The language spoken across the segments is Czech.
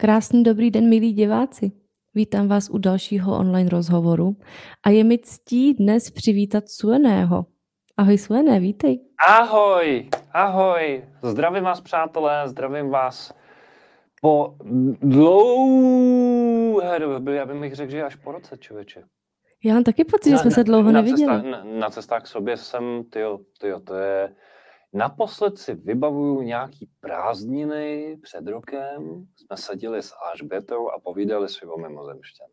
Krásný dobrý den, milí diváci. Vítám vás u dalšího online rozhovoru a je mi ctí dnes přivítat Sueného. Ahoj Suené, vítej. Ahoj, ahoj. Zdravím vás, přátelé, zdravím vás po dlouhé době, já bych řekl, že až po roce, člověče. Já mám taky pocit, že jsme se dlouho na, neviděli. Cesta, na, na cestách k sobě jsem, tyjo, tyjo, to je Naposled si vybavuju nějaký prázdniny před rokem. Jsme seděli s Ažbetou a povídali si o mimozemšťanech.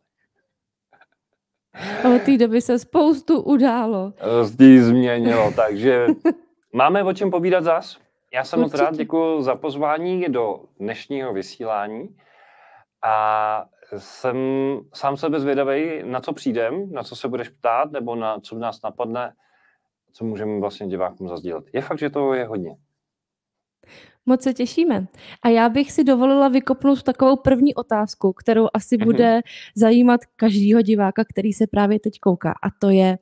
A od té doby se spoustu událo. Zdí změnilo, takže máme o čem povídat zas. Já jsem moc rád, děkuji za pozvání do dnešního vysílání a jsem sám sebe zvědavý, na co přijdem, na co se budeš ptát, nebo na co v nás napadne co můžeme vlastně divákům zazdílet. Je fakt, že to je hodně. Moc se těšíme. A já bych si dovolila vykopnout takovou první otázku, kterou asi mhm. bude zajímat každýho diváka, který se právě teď kouká. A to je,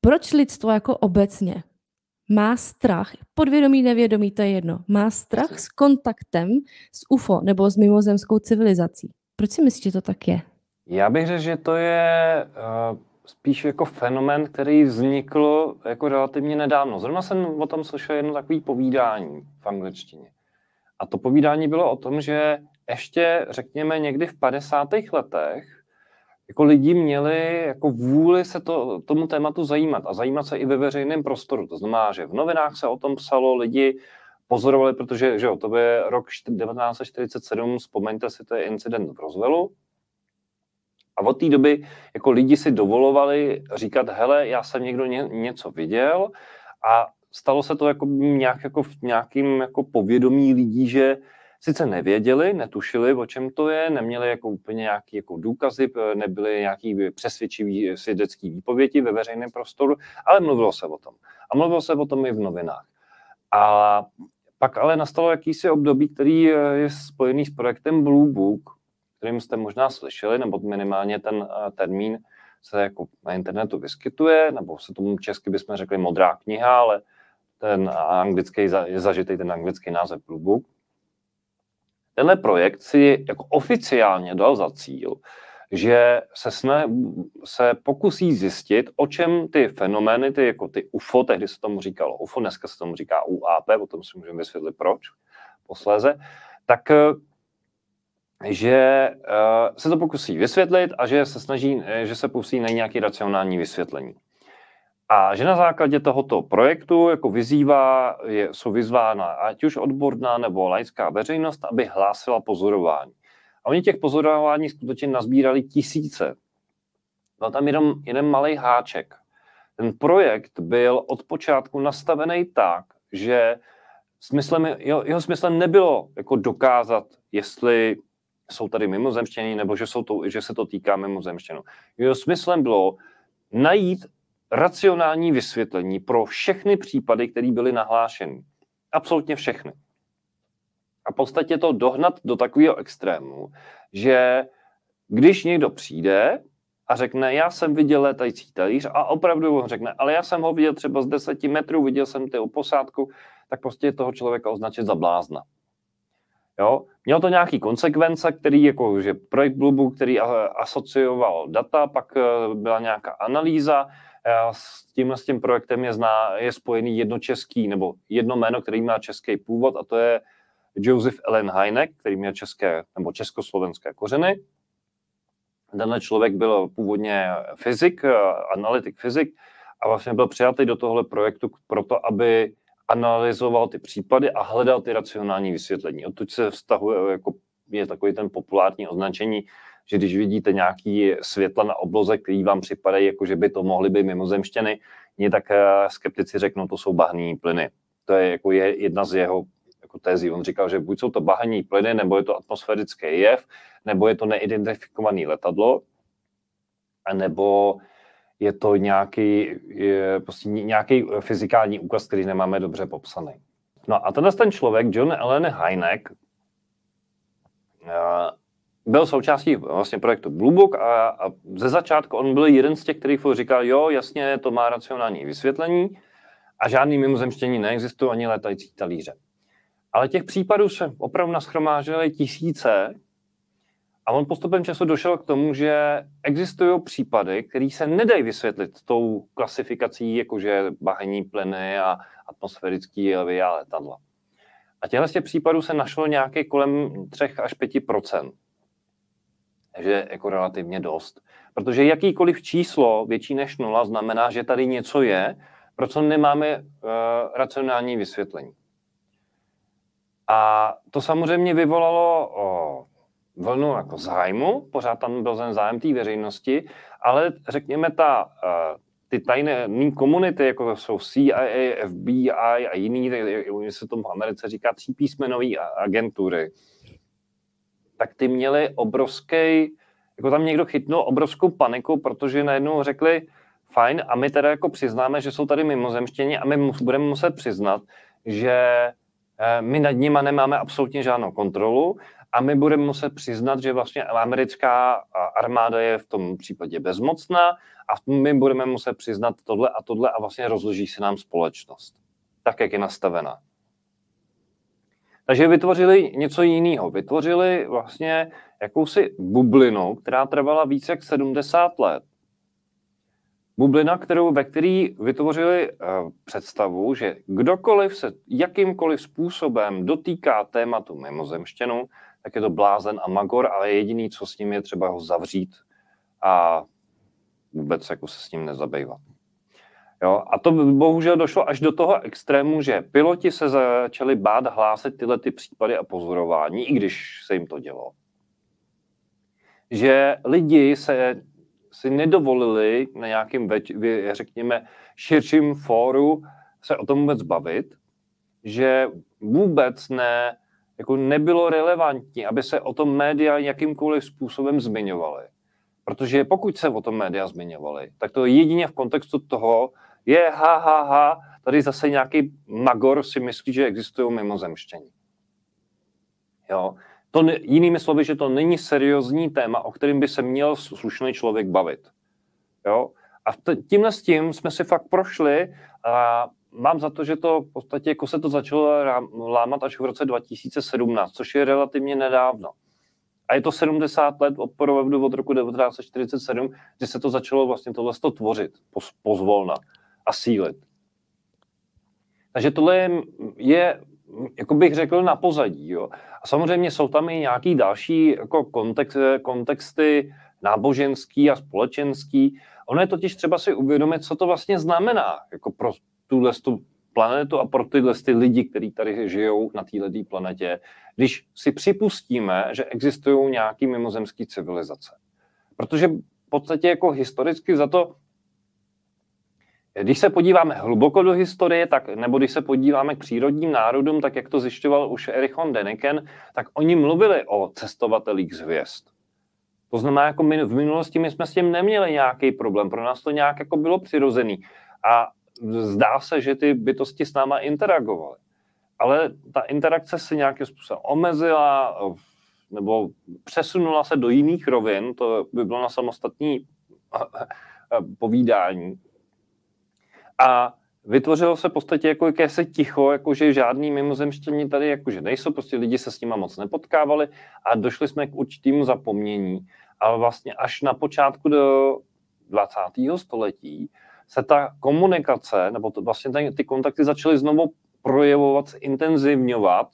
proč lidstvo jako obecně má strach, podvědomí, nevědomí, to je jedno, má strach s kontaktem s UFO nebo s mimozemskou civilizací. Proč si myslíš, že to tak je? Já bych řekl, že to je uh spíš jako fenomen, který vznikl jako relativně nedávno. Zrovna jsem o tom slyšel jedno takové povídání v angličtině. A to povídání bylo o tom, že ještě, řekněme, někdy v 50. letech jako lidi měli jako vůli se to, tomu tématu zajímat a zajímat se i ve veřejném prostoru. To znamená, že v novinách se o tom psalo, lidi pozorovali, protože že jo, to byl rok 1947, vzpomeňte si, to je incident v Rozvelu, a od té doby jako lidi si dovolovali říkat, hele, já jsem někdo ně, něco viděl a stalo se to jako nějak jako v nějakým jako povědomí lidí, že sice nevěděli, netušili, o čem to je, neměli jako úplně nějaký jako důkazy, nebyly nějaký přesvědčivý svědecký výpovědi ve veřejném prostoru, ale mluvilo se o tom. A mluvilo se o tom i v novinách. A pak ale nastalo jakýsi období, který eh, je spojený s projektem Blue Book, kterým jste možná slyšeli, nebo minimálně ten eh, termín se jako na internetu vyskytuje, nebo se tomu česky bychom řekli modrá kniha, ale ten eh, anglický, je zažitý ten anglický název Blue Book. Tenhle projekt si jako oficiálně dal za cíl, že se, sne, se pokusí zjistit, o čem ty fenomény, ty, jako ty UFO, tehdy se tomu říkalo UFO, dneska se tomu říká UAP, o tom si můžeme vysvětlit proč, posléze, tak eh, že uh, se to pokusí vysvětlit a že se snaží, eh, že se pokusí na nějaké racionální vysvětlení. A že na základě tohoto projektu jako vyzývá, je, jsou vyzvána ať už odborná nebo laická veřejnost, aby hlásila pozorování. A oni těch pozorování skutečně nazbírali tisíce. Byl tam jenom jeden malý háček. Ten projekt byl od počátku nastavený tak, že smyslem, jeho, jeho smyslem nebylo jako dokázat, jestli jsou tady mimozemštění nebo že, jsou to, že se to týká mimozemštěnů. Jeho smyslem bylo najít racionální vysvětlení pro všechny případy, které byly nahlášeny. Absolutně všechny. A v podstatě to dohnat do takového extrému, že když někdo přijde a řekne, já jsem viděl letající talíř a opravdu on řekne, ale já jsem ho viděl třeba z deseti metrů, viděl jsem ty posádku, tak prostě toho člověka označit za blázna. Jo? Mělo to nějaké konsekvence, který jako, že projekt Bluebook, který eh, asocioval data, pak eh, byla nějaká analýza, eh, s tímhle s tím projektem je, zná, je spojený jedno český, nebo jedno jméno, který má český původ, a to je Joseph Ellen Heinek, který měl české nebo československé kořeny. Tenhle člověk byl původně fyzik, analytik fyzik, a vlastně byl přijatý do tohle projektu proto, aby analyzoval ty případy a hledal ty racionální vysvětlení. Odtud se vztahuje, jako je takový ten populární označení, že když vidíte nějaký světla na obloze, který vám připadají, jako že by to mohly být mimozemštěny, mě tak eh, skeptici řeknou, to jsou bahní plyny. To je jako je jedna z jeho jako tézí. On říkal, že buď jsou to bahní plyny, nebo je to atmosférický jev, nebo je to neidentifikované letadlo, nebo je to nějaký, je prostě nějaký eh, fyzikální úkaz, který nemáme dobře popsaný. No a tenhle ten člověk, John Allen Hynek, eh, byl součástí eh, vlastně projektu Book a, a ze začátku on byl jeden z těch, který říkal, jo, jasně, to má racionální vysvětlení a žádný mimozemštění neexistuje ani letající talíře. Ale těch případů se opravdu naschromážily tisíce, a on postupem času došel k tomu, že existují případy, které se nedají vysvětlit tou klasifikací, jakože bahení plyny a atmosférický levy a letadla. A těchto těch případů se našlo nějaké kolem 3 až 5 Takže jako relativně dost. Protože jakýkoliv číslo větší než nula znamená, že tady něco je, pro co nemáme uh, racionální vysvětlení. A to samozřejmě vyvolalo uh, vlnu jako zájmu, pořád tam byl ten zájem té veřejnosti, ale řekněme ta eh, ty tajné komunity, jako jsou CIA, FBI a jiný, oni se tomu v Americe říká třípísmenový agentury, tak ty měly obrovský, jako tam někdo chytnul obrovskou paniku, protože najednou řekli, fajn, a my teda jako přiznáme, že jsou tady mimozemštění a my budeme muset přiznat, že eh, my nad nima nemáme absolutně žádnou kontrolu a my budeme muset přiznat, že vlastně americká armáda je v tom případě bezmocná a my budeme muset přiznat tohle a tohle a vlastně rozloží se nám společnost, tak jak je nastavena. Takže vytvořili něco jiného. Vytvořili vlastně jakousi bublinu, která trvala více jak 70 let. Bublina, kterou, ve které vytvořili uh, představu, že kdokoliv se jakýmkoliv způsobem dotýká tématu mimozemštěnu, tak je to blázen a magor, ale jediný, co s ním je třeba ho zavřít a vůbec jako se s ním nezabývat. Jo, a to bohužel došlo až do toho extrému, že piloti se začali bát hlásit tyhle ty případy a pozorování, i když se jim to dělo. Že lidi se si nedovolili na nějakém, řekněme, širším fóru se o tom vůbec bavit, že vůbec ne jako nebylo relevantní, aby se o tom média jakýmkoliv způsobem zmiňovaly. Protože pokud se o tom média zmiňovaly, tak to jedině v kontextu toho je ha, ha, ha, tady zase nějaký magor si myslí, že existují mimozemštění. Jo? To ne, jinými slovy, že to není seriózní téma, o kterým by se měl slušný člověk bavit. Jo? A tímhle s tím jsme si fakt prošli a mám za to, že to v podstatě jako se to začalo lámat až v roce 2017, což je relativně nedávno. A je to 70 let od od roku 1947, kdy se to začalo vlastně tohle tvořit pozvolna a sílit. Takže tohle je, je jako bych řekl, na pozadí. Jo. A samozřejmě jsou tam i nějaký další jako kontext, kontexty náboženský a společenský. Ono je totiž třeba si uvědomit, co to vlastně znamená jako pro, tuhle tu planetu a pro tyhle ty lidi, kteří tady žijou na této planetě, když si připustíme, že existují nějaké mimozemské civilizace. Protože v podstatě jako historicky za to, když se podíváme hluboko do historie, tak, nebo když se podíváme k přírodním národům, tak jak to zjišťoval už Erichon deneken, tak oni mluvili o cestovatelích z hvězd. To znamená, jako my v minulosti my jsme s tím neměli nějaký problém, pro nás to nějak jako bylo přirozený. A zdá se, že ty bytosti s náma interagovaly. Ale ta interakce se nějakým způsobem omezila nebo přesunula se do jiných rovin, to by bylo na samostatní eh, povídání. A vytvořilo se v podstatě jako jakési ticho, jakože žádný mimozemštění tady jakože nejsou, prostě lidi se s nima moc nepotkávali a došli jsme k určitému zapomnění. Ale vlastně až na počátku do 20. století se ta komunikace, nebo to, vlastně ten, ty kontakty začaly znovu projevovat, intenzivňovat.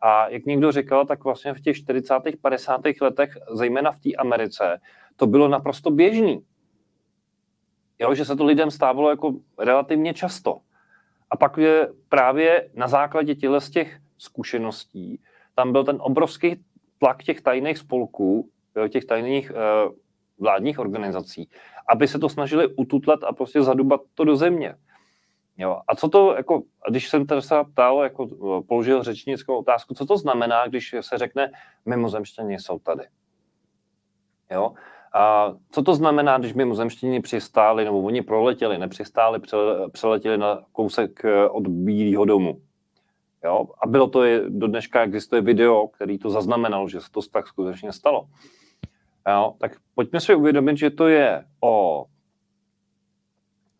A jak někdo říkal, tak vlastně v těch 40. 50. letech, zejména v té Americe, to bylo naprosto běžný. Jo, že se to lidem stávalo jako relativně často. A pak je právě na základě těchto z těch zkušeností, tam byl ten obrovský tlak těch tajných spolků, těch tajných eh, vládních organizací, aby se to snažili ututlat a prostě zadubat to do země. Jo. A co to, jako, když jsem tady se ptal, jako, eh, položil řečnickou otázku, co to znamená, když se řekne, mimozemštění jsou tady. Jo? A co to znamená, když mimozemštění přistáli, nebo oni proletěli, nepřistáli, přeletěli na kousek eh, od Bílého domu. Jo? A bylo to, je, do dneška existuje video, který to zaznamenal, že se to tak skutečně stalo. Jo, tak pojďme si uvědomit, že to je o,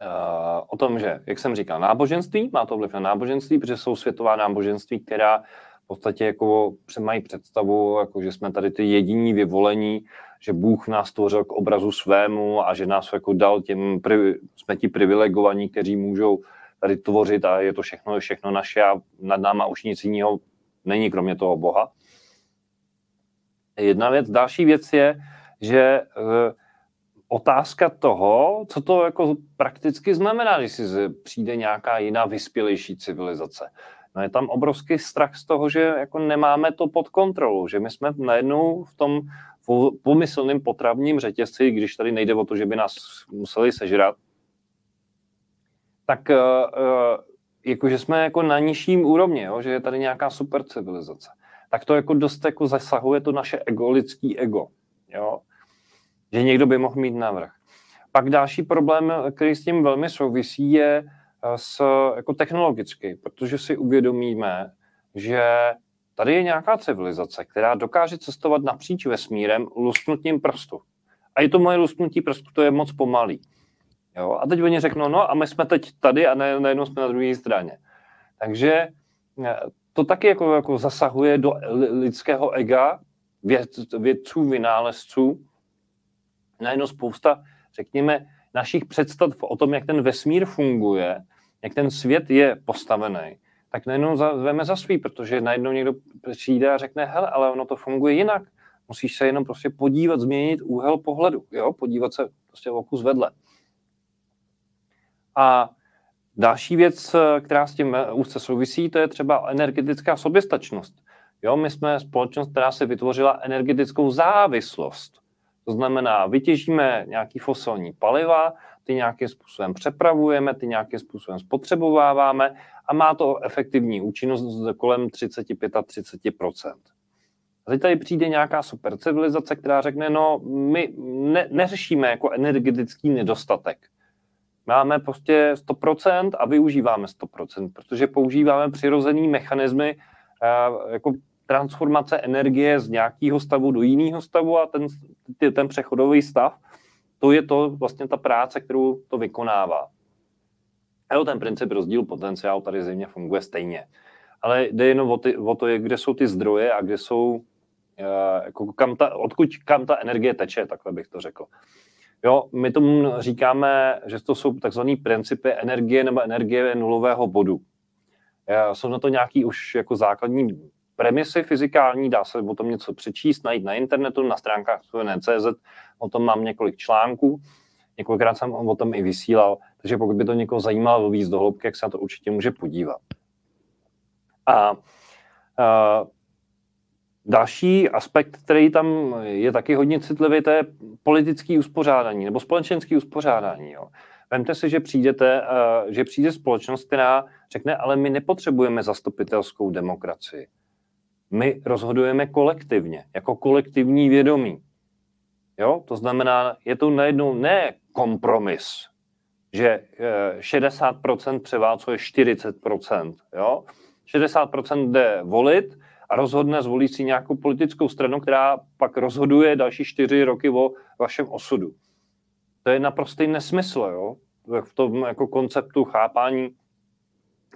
eh, o tom, že, jak jsem říkal, náboženství, má to vliv na náboženství, protože jsou světová náboženství, která v podstatě jako mají představu, jako že jsme tady ty jediní vyvolení, že Bůh nás stvořil k obrazu svému a že nás jako dal těm, jsme ti privilegovaní, kteří můžou tady tvořit a je to všechno, všechno naše a nad náma už nic jiného není, kromě toho Boha jedna věc. Další věc je, že eh, otázka toho, co to jako prakticky znamená, když si přijde nějaká jiná vyspělejší civilizace. No je tam obrovský strach z toho, že jako nemáme to pod kontrolou, že my jsme najednou v tom pomyslném potravním řetězci, když tady nejde o to, že by nás museli sežrat, tak eh, eh, jakože jsme jako na nižším úrovni, jo? že je tady nějaká super civilizace tak to jako dost jako zasahuje to naše ego, lidský ego. Jo? Že někdo by mohl mít navrh. Pak další problém, který s tím velmi souvisí, je eh, s, jako technologický, protože si uvědomíme, že tady je nějaká civilizace, která dokáže cestovat napříč vesmírem lusknutím prstu. A je to moje lusknutí prstu, to je moc pomalý. Jo? A teď oni řeknou, no a my jsme teď tady a najednou jsme na druhé straně. Takže eh, to taky jako, jako zasahuje do lidského ega věd, vědců, vynálezců. Najednou spousta, řekněme, našich představ o tom, jak ten vesmír funguje, jak ten svět je postavený, tak najednou veme za svý, protože najednou někdo přijde a řekne, hele, ale ono to funguje jinak. Musíš se jenom prostě podívat, změnit úhel pohledu, jo? podívat se prostě o kus vedle. A Další věc, eh, která s tím eh, úzce souvisí, to je třeba energetická soběstačnost. Jo, my jsme společnost, která si vytvořila energetickou závislost. To znamená, vytěžíme nějaký fosilní paliva, ty nějakým způsobem přepravujeme, ty nějakým způsobem spotřebováváme a má to efektivní účinnost kolem 35 a 30 a teď tady přijde nějaká supercivilizace, která řekne, no my ne, neřešíme jako energetický nedostatek máme prostě 100% a využíváme 100%, protože používáme přirozený mechanismy eh, jako transformace energie z nějakého stavu do jiného stavu a ten, ten přechodový stav, to je to vlastně ta práce, kterou to vykonává. A ten princip rozdíl potenciál tady zřejmě funguje stejně. Ale jde jenom o, ty, o to, kde jsou ty zdroje a kde jsou, eh, jako kam ta, odkud kam ta energie teče, takhle bych to řekl. Jo, my tomu říkáme, že to jsou takzvané principy energie nebo energie nulového bodu. Eh, jsou na to nějaký už jako základní premisy fyzikální, dá se o tom něco přečíst, najít na internetu, na stránkách CZ, o tom mám několik článků, několikrát jsem o tom i vysílal, takže pokud by to někoho zajímalo víc do hloubky, jak se na to určitě může podívat. A, a eh, Další aspekt, který tam je taky hodně citlivý, to je politické uspořádání nebo společenské uspořádání. Jo. Vemte si, že, přijdete, eh, že přijde společnost, která řekne, ale my nepotřebujeme zastupitelskou demokracii. My rozhodujeme kolektivně, jako kolektivní vědomí. Jo? To znamená, je to najednou ne kompromis, že 60% eh, převálcuje 40%. Jo? 60% jde volit, rozhodne, zvolí si nějakou politickou stranu, která pak rozhoduje další čtyři roky o vašem osudu. To je naprostý nesmysl, jo? v tom jako konceptu chápání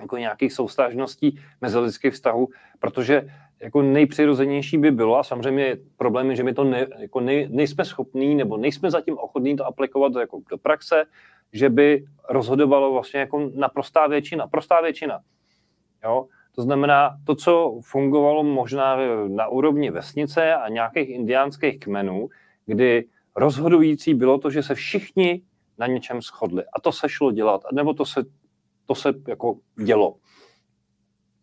jako nějakých soustážností mezilidských vztahů, protože jako nejpřirozenější by bylo, a samozřejmě problém je, že my to ne, jako ne, nejsme schopní nebo nejsme zatím ochotní to aplikovat jako do praxe, že by rozhodovalo vlastně jako naprostá většina. Prostá většina. Jo? To znamená, to, co fungovalo možná na úrovni vesnice a nějakých indiánských kmenů, kdy rozhodující bylo to, že se všichni na něčem shodli. A to se šlo dělat, nebo to se, to se jako dělo.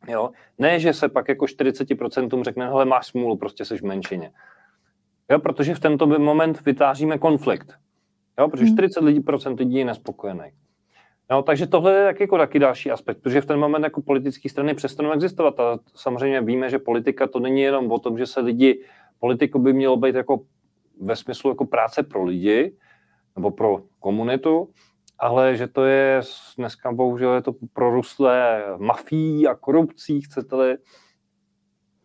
Jo? Ne, že se pak jako 40% řekne, hele, máš smůlu, prostě seš v menšině. Jo, protože v tento moment vytváříme konflikt. Jo, protože 40 hmm. lidí, lidí je nespokojených. No, takže tohle je jako taky další aspekt, protože v ten moment jako politické strany přestanou existovat. A samozřejmě víme, že politika to není jenom o tom, že se lidi, politiku by mělo být jako ve smyslu jako práce pro lidi nebo pro komunitu, ale že to je dneska bohužel je to prorustlé mafií a korupcí, chcete-li.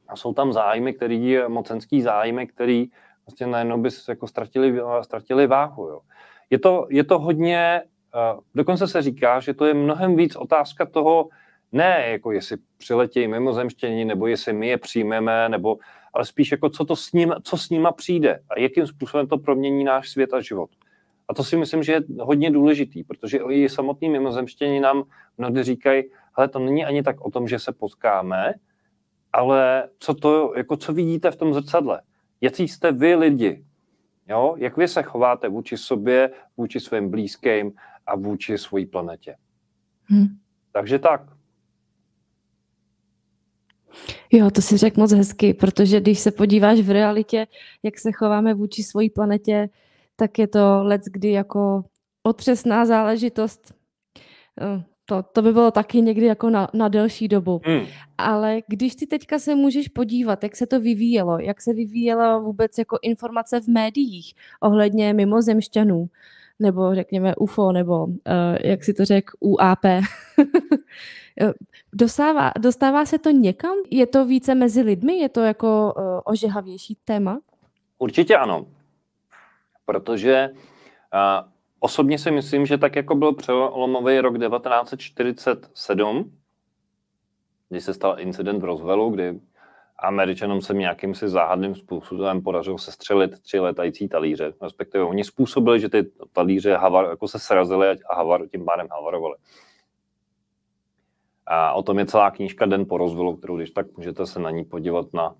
A jsou tam zájmy, který, mocenský zájmy, který vlastně najednou by jako ztratili, ztratili váhu. Jo. Je, to, je to hodně Dokonce se říká, že to je mnohem víc otázka toho, ne jako jestli přiletějí mimozemštění, nebo jestli my je přijmeme, nebo, ale spíš jako co, to s ním, co s nima přijde a jakým způsobem to promění náš svět a život. A to si myslím, že je hodně důležitý, protože i samotní mimozemštění nám mnohdy říkají, ale to není ani tak o tom, že se potkáme, ale co, to, jako co vidíte v tom zrcadle? Jaký jste vy lidi? Jo? Jak vy se chováte vůči sobě, vůči svým blízkým, a vůči své planetě. Hmm. Takže tak. Jo, to si řekl moc hezky, protože když se podíváš v realitě, jak se chováme vůči své planetě, tak je to let, kdy jako otřesná záležitost. Eh, to, to by bylo taky někdy jako na, na delší dobu. Hmm. Ale když ty teďka se můžeš podívat, jak se to vyvíjelo, jak se vyvíjela vůbec jako informace v médiích ohledně mimozemšťanů, nebo řekněme UFO, nebo uh, jak si to řekl, UAP. Dostává, dostává se to někam? Je to více mezi lidmi? Je to jako uh, ožehavější téma? Určitě ano, protože uh, osobně si myslím, že tak jako byl přelomový rok 1947, kdy se stal incident v Roswellu, kdy Američanům se nějakým si záhadným způsobem podařilo sestřelit tři letající talíře, respektive oni způsobili, že ty talíře havar, jako se srazily a havar, tím pádem havarovaly. A o tom je celá knížka Den po rozvilu, kterou když tak můžete se na ní podívat na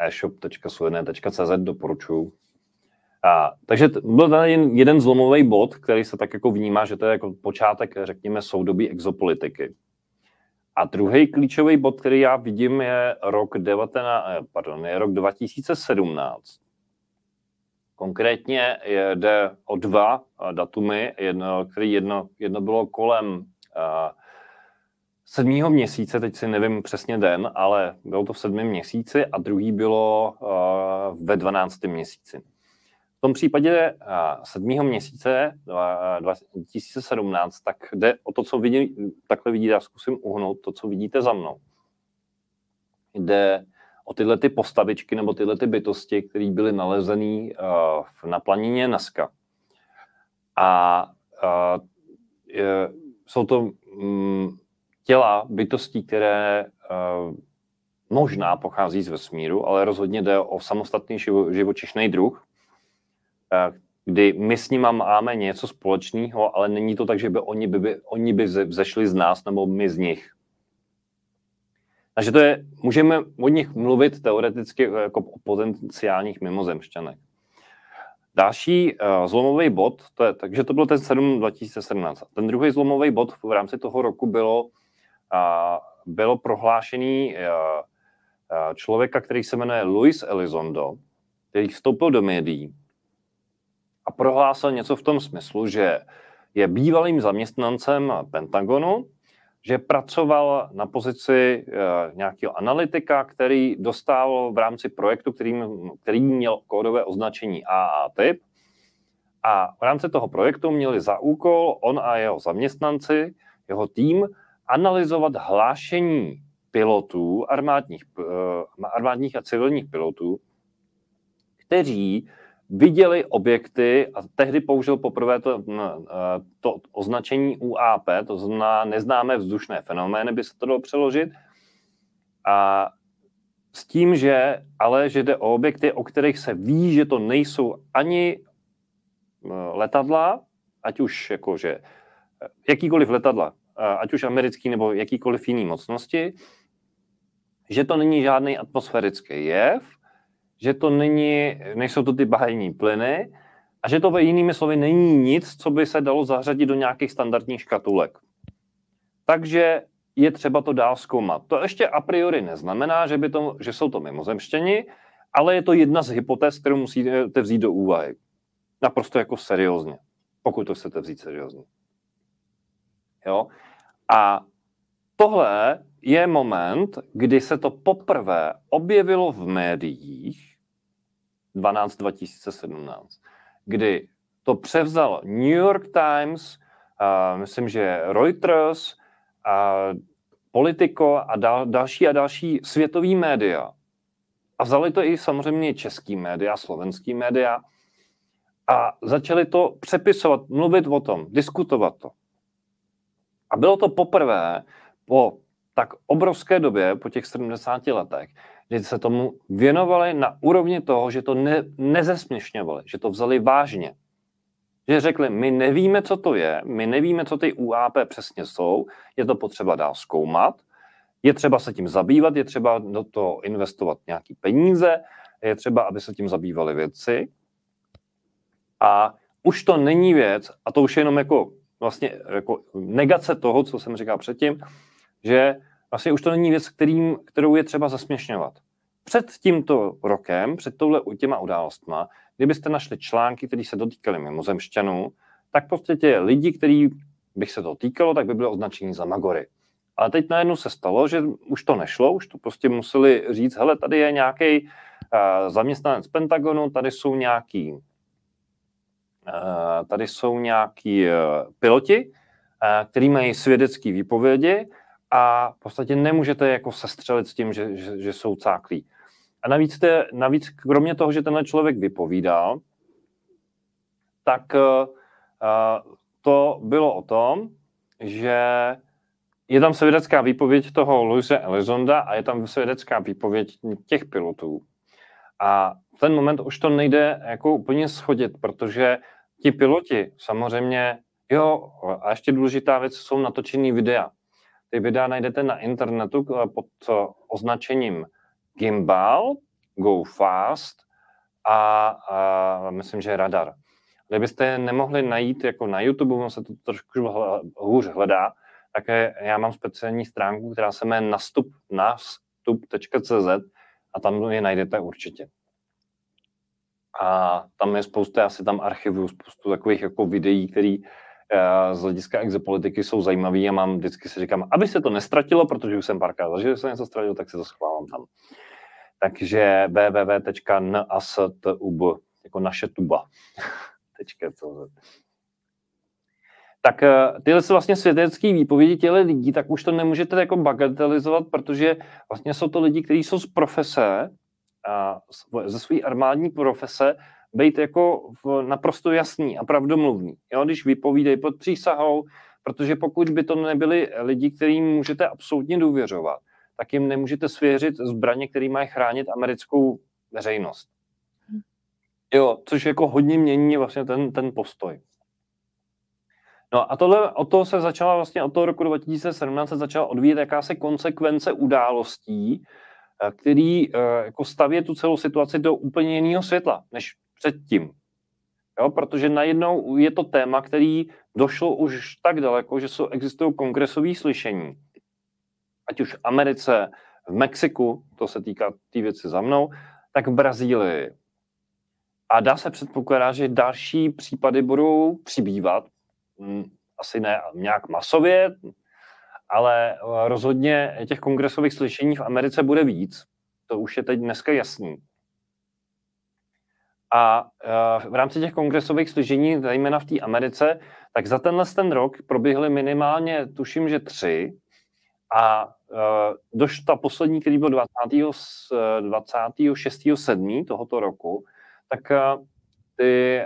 e-shop.sujené.cz, doporučuju. A, takže t- byl tady jen jeden zlomový bod, který se tak jako vnímá, že to je jako počátek, řekněme, soudobí exopolitiky. A druhý klíčový bod, který já vidím, je rok, 19, eh, pardon, je rok 2017. Konkrétně jde o dva eh, datumy, jedno, který jedno, jedno bylo kolem uh, eh, sedmého měsíce, teď si nevím přesně den, ale bylo to v sedmém měsíci a druhý bylo uh, ve dvanáctém měsíci. V tom případě 7. Eh, měsíce 2017, eh, tak jde o to, co vidí, takhle vidíte, já zkusím uhnout to, co vidíte za mnou. Jde o tyhle ty postavičky nebo tyhle ty bytosti, které byly nalezeny eh, na planině Naska. A jsou to mm, těla bytostí, které možná pochází z vesmíru, ale rozhodně jde o samostatný živočišný druh, Eh, kdy my s nimi máme něco společného, ale není to tak, že by oni by, by, oni by zešli z nás nebo my z nich. Takže to je, můžeme od nich mluvit teoreticky jako o potenciálních mimozemšťanech. Další uh, zlomový bod, to je, takže to byl ten 7 2017. Ten druhý zlomový bod v rámci toho roku bylo, uh, bylo prohlášený uh, uh, člověka, který se jmenuje Luis Elizondo, který vstoupil do médií a prohlásil něco v tom smyslu, že je bývalým zaměstnancem Pentagonu, že pracoval na pozici eh, nějakého analytika, který dostal v rámci projektu, který, který měl kódové označení AA typ. A v rámci toho projektu měli za úkol on a jeho zaměstnanci, jeho tým, analyzovat hlášení pilotů, armádních, eh, armádních a civilních pilotů, kteří viděli objekty a tehdy použil poprvé to, to označení UAP, to znamená neznámé vzdušné fenomény, by se to dalo přeložit. A s tím, že ale že jde o objekty, o kterých se ví, že to nejsou ani letadla, ať už jakože jakýkoliv letadla, ať už americký nebo jakýkoliv jiný mocnosti, že to není žádný atmosférický jev, že to není, nejsou to ty bahajní plyny a že to ve jinými slovy není nic, co by se dalo zařadit do nějakých standardních škatulek. Takže je třeba to dál zkoumat. To ještě a priori neznamená, že, by to, že jsou to mimozemštěni, ale je to jedna z hypotéz, kterou musíte vzít do úvahy. Naprosto jako seriózně, pokud to chcete vzít seriózně. Jo? A tohle je moment, kdy se to poprvé objevilo v médiích 12 2017, kdy to převzal New York Times, uh, myslím, že Reuters, a Politico a dal, další a další světový média. A vzali to i samozřejmě český média, slovenský média a začali to přepisovat, mluvit o tom, diskutovat to. A bylo to poprvé po tak obrovské době, po těch 70 letech, že se tomu věnovali na úrovni toho, že to ne, nezesměšňovali, že to vzali vážně. Že řekli, my nevíme, co to je, my nevíme, co ty UAP přesně jsou, je to potřeba dál zkoumat, je třeba se tím zabývat, je třeba do toho investovat nějaký peníze, je třeba, aby se tím zabývali věci. A už to není věc, a to už je jenom jako vlastně jako negace toho, co jsem říkal předtím, že vlastně už to není věc, kterým, kterou je třeba zasměšňovat. Před tímto rokem, před touhle těma událostma, kdybyste našli články, které se dotýkaly mimozemšťanů, tak prostě tě lidi, který bych se to týkalo, tak by byly označeni za magory. Ale teď najednou se stalo, že už to nešlo, už to prostě museli říct, hele, tady je nějaký uh, zaměstnanec Pentagonu, tady jsou nějaký uh, tady jsou nějaký uh, piloti, který mají svědecké výpovědi a v podstatě nemůžete jako sestřelit s tím, že, že, že jsou cáklí. A navíc, te, navíc, kromě toho, že tenhle člověk vypovídá, tak uh, to bylo o tom, že je tam svědecká výpověď toho Luise Elizonda a je tam svědecká výpověď těch pilotů. A v ten moment už to nejde jako úplně schodit, protože ti piloti samozřejmě, jo, a ještě důležitá věc, jsou natočený videa. Ty videa najdete na internetu eh, pod označením Gimbal, Go Fast a, a eh, myslím, že Radar. Kdybyste je nemohli najít jako na YouTube, on se to trošku hůř hledá, tak já mám speciální stránku, která se jmenuje nastup, nastup.cz a tam je najdete určitě. A tam je spousta, asi tam archivuju spoustu takových jako videí, který Eh, z hlediska exopolitiky jsou zajímavý a mám vždycky si říkám, aby se to nestratilo, protože už jsem párkrát zažil, že se něco ztratilo, tak se to schovávám tam. Takže www.nasetub, jako naše tuba. tak eh, tyhle jsou vlastně světecké výpovědi těle lidí, tak už to nemůžete jako bagatelizovat, protože vlastně jsou to lidi, kteří jsou z profese, a ze své armádní profese být jako v naprosto jasný a pravdomluvný, jo, když vypovídej pod přísahou, protože pokud by to nebyli lidi, kterým můžete absolutně důvěřovat, tak jim nemůžete svěřit zbraně, které mají chránit americkou veřejnost. Jo, což jako hodně mění vlastně ten, ten postoj. No a tohle, o to se začala vlastně od toho roku 2017 se začala odvíjet jakási konsekvence událostí, eh, který eh, jako stavě tu celou situaci do úplně jiného světla, než předtím. Jo, protože najednou je to téma, který došlo už tak daleko, že jsou, existují kongresové slyšení. Ať už v Americe, v Mexiku, to se týká té tý věci za mnou, tak v Brazílii. A dá se předpokládat, že další případy budou přibývat. Hmm, asi ne nějak masově, ale rozhodně těch kongresových slyšení v Americe bude víc. To už je teď dneska jasný. A eh, v rámci těch kongresových slyšení, zejména v té Americe, tak za tenhle ten rok proběhly minimálně, tuším, že tři. A eh, doš ta poslední, který byl 20. 26. 7. tohoto roku, tak eh, ty,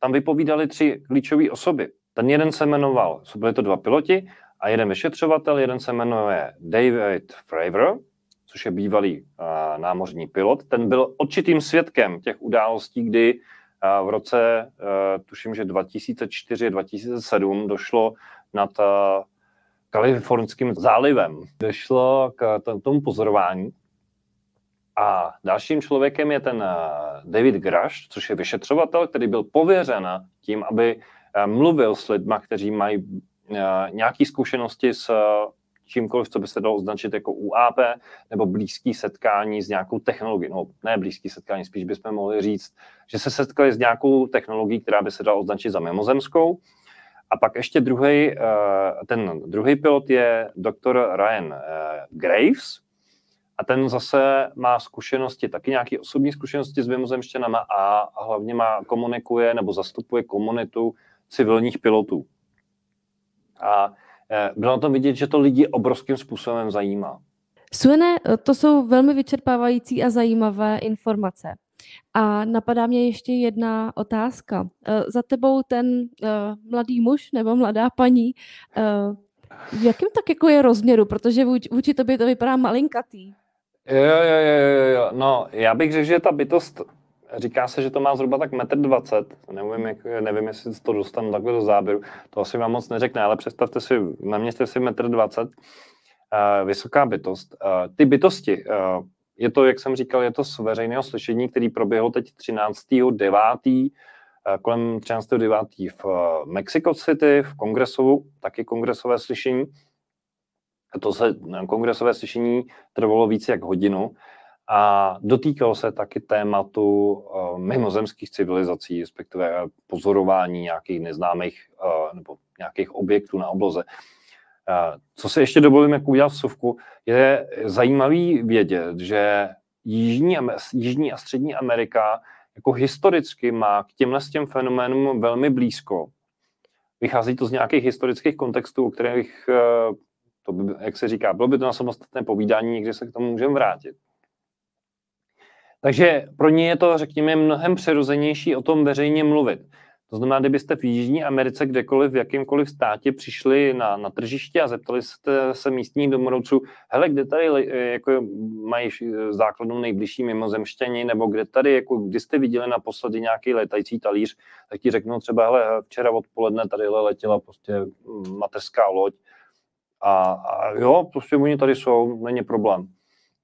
tam vypovídali tři klíčové osoby. Ten jeden se jmenoval, byly to dva piloti, a jeden vyšetřovatel, jeden se jmenuje David Fravor, což je bývalý eh, námořní pilot. Ten byl odčitým svědkem těch událostí, kdy eh, v roce, eh, tuším, že 2004-2007 došlo nad kalifornským zálivem. Došlo k tomu pozorování a dalším člověkem je ten David Grash, což je vyšetřovatel, který byl pověřen tím, aby mluvil s lidmi, kteří mají nějaké zkušenosti s čímkoliv, co by se dalo označit jako UAP, nebo blízký setkání s nějakou technologií. No, ne blízký setkání, spíš bychom mohli říct, že se setkali s nějakou technologií, která by se dala označit za mimozemskou. A pak ještě druhý, eh, ten druhý pilot je doktor Ryan eh, Graves, a ten zase má zkušenosti, taky nějaké osobní zkušenosti s mimozemštěnama a, a hlavně má, komunikuje nebo zastupuje komunitu civilních pilotů. A Eh, bylo to vidět, že to lidi obrovským způsobem zajímá. Suene, eh, to jsou velmi vyčerpávající a zajímavé informace. A napadá mě ještě jedna otázka. Eh, za tebou ten mladý muž nebo mladá paní, v jakém tak jako je rozměru? Protože vůči tobě to vypadá malinkatý. Jo, jo, jo, jo, jo. No, já bych řekl, že ta bytost Říká se, že to má zhruba tak 1,20 m. Nevím, jak, nevím, jestli to dostanu takhle do záběru. To asi vám moc neřekne, ale představte si, na městě si 1,20 m eh, vysoká bytost. Eh, ty bytosti, eh, je to, jak jsem říkal, je to z veřejného slyšení, který proběhlo teď 13.9. kolem 13.9. v Mexico City, v kongresovu, taky kongresové slyšení. To se, kongresové slyšení trvalo více jak hodinu a dotýkal se taky tématu uh, mimozemských civilizací, respektive pozorování nějakých neznámých uh, nebo nějakých objektů na obloze. Uh, co se ještě dovolím jako udělat v sovku, je zajímavý vědět, že Jižní, Jižní a Střední Amerika jako historicky má k těmhle těm fenoménům velmi blízko. Vychází to z nějakých historických kontextů, o kterých, to by, jak se říká, bylo by to na samostatné povídání, někdy se k tomu můžeme vrátit. Takže pro ně je to, řekněme, mnohem přirozenější o tom veřejně mluvit. To znamená, kdybyste v Jižní Americe kdekoliv, v jakýmkoliv státě přišli na, na tržiště a zeptali jste se místních domorodců, hele, kde tady e, jako mají e, základnu nejbližší mimozemštění, nebo kde tady, jako, kdy jste viděli naposledy nějaký letající talíř, tak ti řeknou třeba, hele, včera odpoledne tady letěla prostě mateřská loď a, a jo, prostě oni tady jsou, není problém.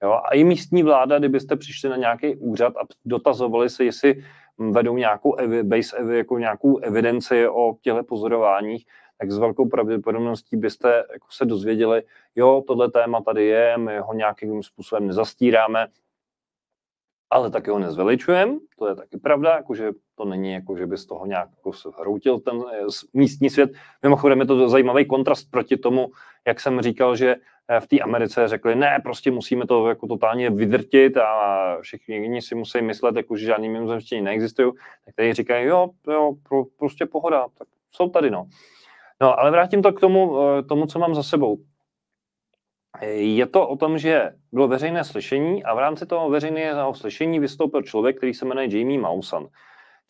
Jo? A i místní vláda, kdybyste přišli na nějaký úřad a dotazovali se, jestli hm, vedou nějakou evi, base evi, jako nějakou evidenci o těchto pozorováních, tak s velkou pravděpodobností byste jako se dozvěděli, jo, tohle téma tady je, my ho nějakým způsobem nezastíráme, ale taky ho nezveličujeme, to je taky pravda, jakože to není jako, že by z toho nějak jako se hroutil ten eh, místní svět. Mimochodem je to zajímavý kontrast proti tomu, jak jsem říkal, že v té Americe řekli, ne, prostě musíme to jako totálně vydrtit a všichni si musí myslet, jako, že žádný mimozemštění neexistují, tak tady říkají, jo, jo, pro, prostě pohoda, tak jsou tady, no. No, ale vrátím to k tomu, eh, tomu, co mám za sebou. Je to o tom, že bylo veřejné slyšení a v rámci toho veřejného slyšení vystoupil člověk, který se jmenuje Jamie Mausan.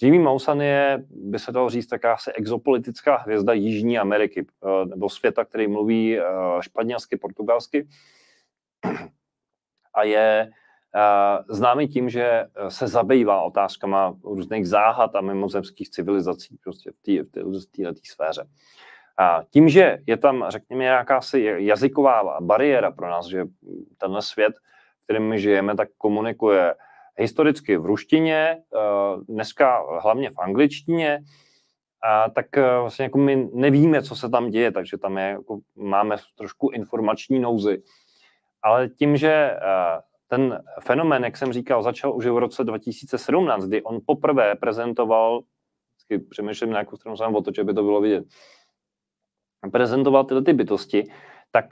Jimmy Mausan je, by se dalo říct, taká se exopolitická hvězda Jižní Ameriky, eh, nebo světa, který mluví eh, španělsky, portugalsky. A je eh, známý tím, že se zabývá otázkama různých záhad a mimozemských civilizací prostě v této sféře. A tím, že je tam, řekněme, nějaká si jazyková bariéra pro nás, že tenhle svět, kterým my žijeme, tak komunikuje historicky v ruštině, eh, dneska hlavně v angličtině, a tak eh, vlastně jako my nevíme, co se tam děje, takže tam je, jako máme trošku informační nouzy. Ale tím, že eh, ten fenomén, jak jsem říkal, začal už v roce 2017, kdy on poprvé prezentoval, přemýšlím, na jakou stranu jsem že by to bylo vidět, prezentoval tyhle ty bytosti, tak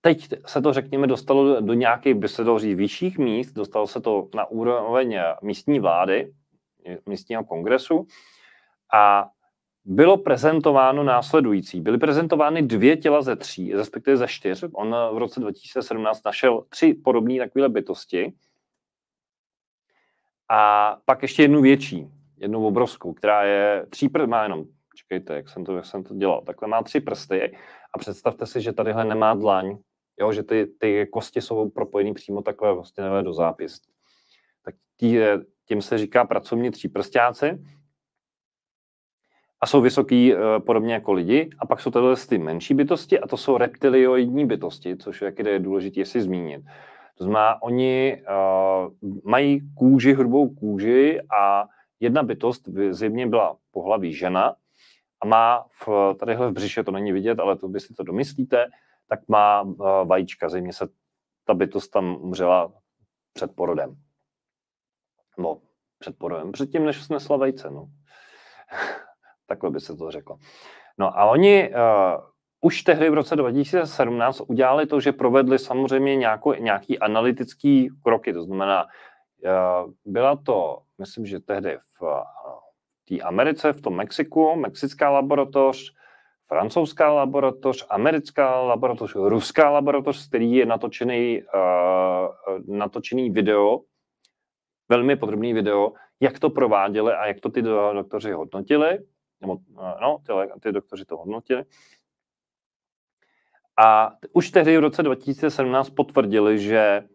teď se to, řekněme, dostalo do, nějakých, by se říct vyšších míst, dostalo se to na úroveň místní vlády, místního kongresu a bylo prezentováno následující. Byly prezentovány dvě těla ze tří, respektive ze čtyř. On v roce 2017 našel tři podobné takové bytosti a pak ještě jednu větší, jednu obrovskou, která je tří prd, má jenom Čekejte, jak jsem to, jak jsem to dělal. Takhle má tři prsty a představte si, že tadyhle nemá dlaň, jo, že ty, ty kosti jsou propojený přímo takhle vlastně do zápěstí. Tak tí, eh, tím se říká pracovní prstáci a jsou vysoký eh, podobně jako lidi. A pak jsou tyhle ty menší bytosti a to jsou reptilioidní bytosti, což jak je důležité si zmínit. To znamená, oni uh, mají kůži, hrubou kůži a jedna bytost zjevně byla pohlaví žena a má v, tadyhle v břiše, to není vidět, ale to vy si to domyslíte, tak má eh, vajíčka. Zřejmě se ta bytost tam umřela před porodem. No, před porodem. Předtím, než snesla vejce, no. Takhle by se to řeklo. No a oni uh, už tehdy v roce 2017 udělali to, že provedli samozřejmě nějakou, nějaký analytický kroky, to znamená, uh, byla to, myslím, že tehdy v uh, té Americe, v tom Mexiku, mexická laboratoř, francouzská laboratoř, americká laboratoř, ruská laboratoř, z který je natočený, uh, natočený video, velmi podrobný video, jak to prováděli a jak to ty doktoři hodnotili, nebo eh, no, ty, ty doktoři to hodnotili. A už tehdy v roce 2017 potvrdili, že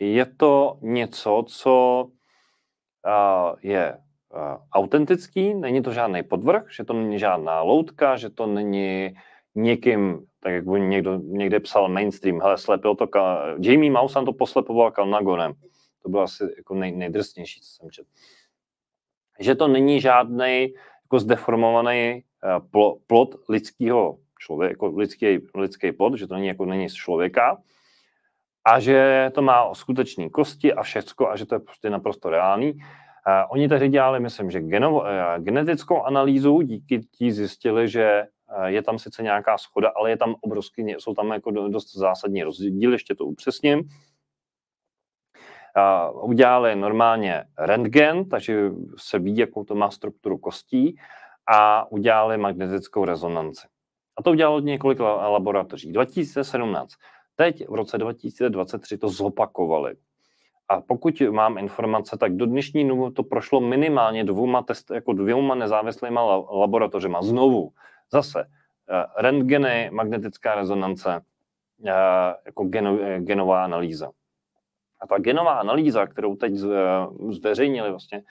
je to něco, co uh, je Eh, autentický, není to žádný podvrh, že to není žádná loutka, že to není někým, tak jak někdo někde psal mainstream, hele, slepil to, ka- Jamie Mouse to poslepoval Kalnagonem. To bylo asi jako nej, nejdrsnější, co jsem četl. Že to není žádný jako zdeformovaný pl- eh, plot lidského člověka, jako lidský, lidský plot, že to není jako není z člověka, a že to má skutečné kosti a všecko a že to je prostě naprosto reálný Eh, oni tehdy dělali, myslím, že geno, eh, genetickou analýzu, díky tí zjistili, že eh, je tam sice nějaká schoda, ale je tam obrovský, jsou tam jako dost zásadní rozdíly, ještě to upřesním. Udělali normálně rentgen, takže se ví, jakou to má strukturu kostí a udělali magnetickou rezonanci. A to udělalo několik laboratoří. 2017. Teď v roce 2023 to zopakovali. A pokud mám informace, tak do dnešní dnu to prošlo minimálně dvouma, test, jako dvěma nezávislýma laboratořema. Znovu, zase, eh, rentgeny, magnetická rezonance, eh, jako geno, eh, genová analýza. A ta genová analýza, kterou teď zveřejnili vlastně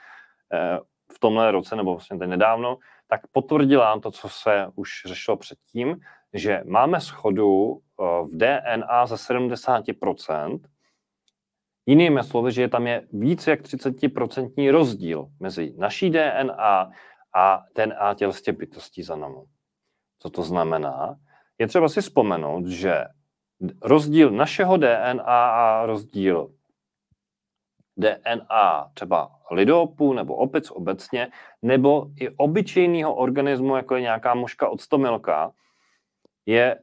v tomhle roce, nebo vlastně teď nedávno, tak potvrdila to, co se už řešilo předtím, že máme schodu v DNA ze 70%, Jinými slovy, že tam je víc jak 30% rozdíl mezi naší DNA a DNA tělstě bytostí za námi. Co to znamená? Je třeba si vzpomenout, že rozdíl našeho DNA a rozdíl DNA třeba lidopu nebo opec obecně, nebo i obyčejného organismu, jako je nějaká mužka stomilka, je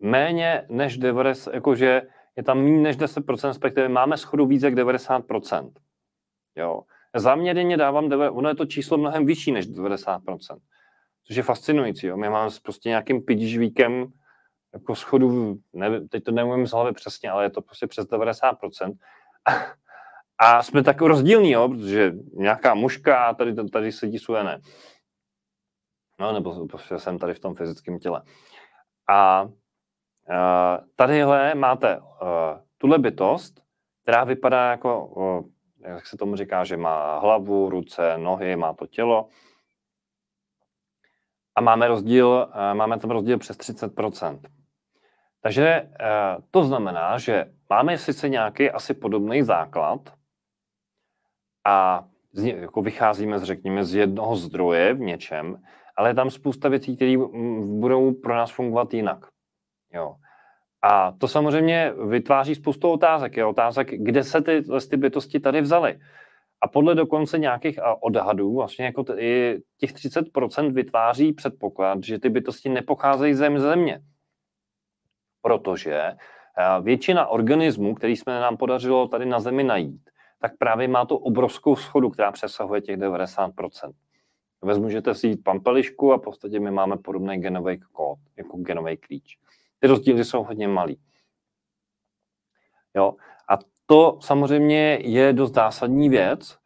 méně než 90, jakože je tam méně než 10%, respektive máme schodu více jak 90%. Jo. Záměrně dávám, ono je to číslo mnohem vyšší než 90%, což je fascinující. Jo. My máme s prostě nějakým pidižvíkem jako schodu, ne, teď to neumím z hlavy přesně, ale je to prostě přes 90%. A jsme tak rozdílní, jo, protože nějaká mužka a tady, tady sedí sujené. No, nebo prostě jsem tady v tom fyzickém těle. A Eh, tadyhle máte eh, tuhle bytost, která vypadá jako, eh, jak se tomu říká, že má hlavu, ruce, nohy, má to tělo. A máme, rozdíl, máme tam rozdíl přes 30%. Takže to znamená, že máme sice nějaký asi podobný základ a z ně, jako vycházíme, z, řekněme, z jednoho zdroje v něčem, ale je tam spousta věcí, které mm, budou pro nás fungovat jinak. Jo. A to samozřejmě vytváří spoustu otázek. Je otázek, kde se ty, ty bytosti tady vzaly. A podle dokonce nějakých odhadů, vlastně jako t- těch 30% vytváří předpoklad, že ty bytosti nepocházejí zem země. Protože e, většina organismů, který jsme nám podařilo tady na Zemi najít, tak právě má tu obrovskou schodu, která přesahuje těch 90%. Vezmu, že si jít pampelišku a v podstatě my máme podobný genový kód, jako genový klíč ty rozdíly jsou hodně malý. Jo? A to samozřejmě je dost zásadní věc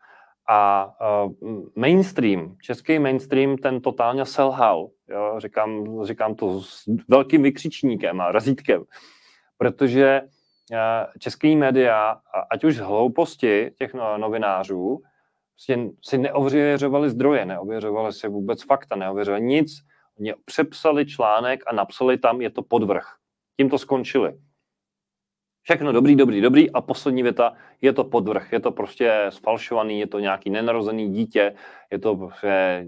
a uh, mainstream, český mainstream, ten totálně selhal. Jo? Říkám, říkám to s velkým vykřičníkem a razítkem, protože uh, český média, ať už z hlouposti těch no, novinářů, prostě si neověřovali zdroje, neověřovali si vůbec fakta, neověřovali nic, mě přepsali článek a napsali tam, je to podvrh. Tím to skončili. Všechno dobrý, dobrý, dobrý a poslední věta, je to podvrh, je to prostě sfalšovaný, je to nějaký nenarozený dítě, je to prostě,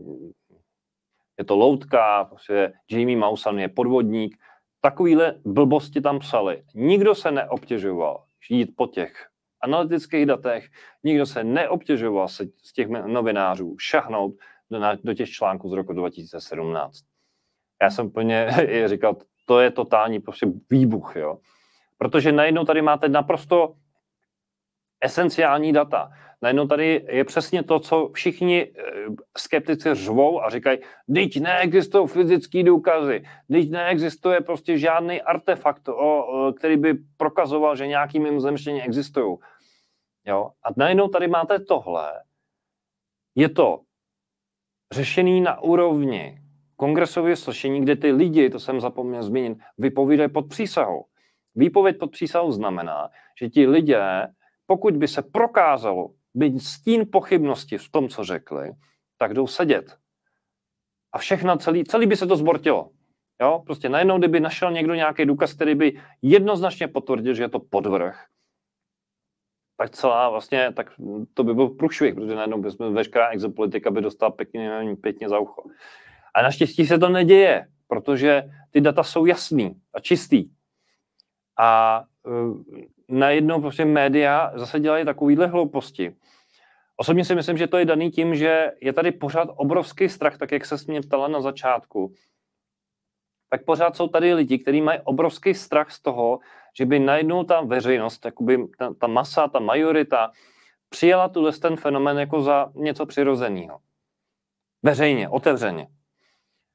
je to loutka, prostě Jamie Mausan je podvodník. Takovýhle blbosti tam psali. Nikdo se neobtěžoval jít po těch analytických datech, nikdo se neobtěžoval se z těch novinářů šahnout do, do těch článků z roku 2017. Já jsem plně říkal, to je totální prostě výbuch, jo. Protože najednou tady máte naprosto esenciální data. Najednou tady je přesně to, co všichni eh, skeptici řvou a říkají, teď neexistují fyzické důkazy, teď neexistuje prostě žádný artefakt, o, který by prokazoval, že nějaký mimozemštění existují. Jo? A najednou tady máte tohle. Je to řešený na úrovni kongresové slyšení, kde ty lidi, to jsem zapomněl zmínit, vypovídají pod přísahou. Výpověď pod přísahou znamená, že ti lidé, pokud by se prokázalo být stín pochybnosti v tom, co řekli, tak jdou sedět. A všechno, celý, celý by se to zbortilo. Jo? Prostě najednou, kdyby našel někdo nějaký důkaz, který by jednoznačně potvrdil, že je to podvrh, tak celá vlastně, tak to by byl průšvih, protože najednou bychom veškerá exopolitika by dostala pěkně, nevím, pěkně za ucho. A naštěstí se to neděje, protože ty data jsou jasný a čistý. A e, najednou prostě média zase dělají takovýhle hlouposti. Osobně si myslím, že to je daný tím, že je tady pořád obrovský strach, tak jak se mě ptala na začátku. Tak pořád jsou tady lidi, kteří mají obrovský strach z toho, že by najednou ta veřejnost, jakoby ta, ta masa, ta majorita, přijala tuhle ten fenomen jako za něco přirozeného. Veřejně, otevřeně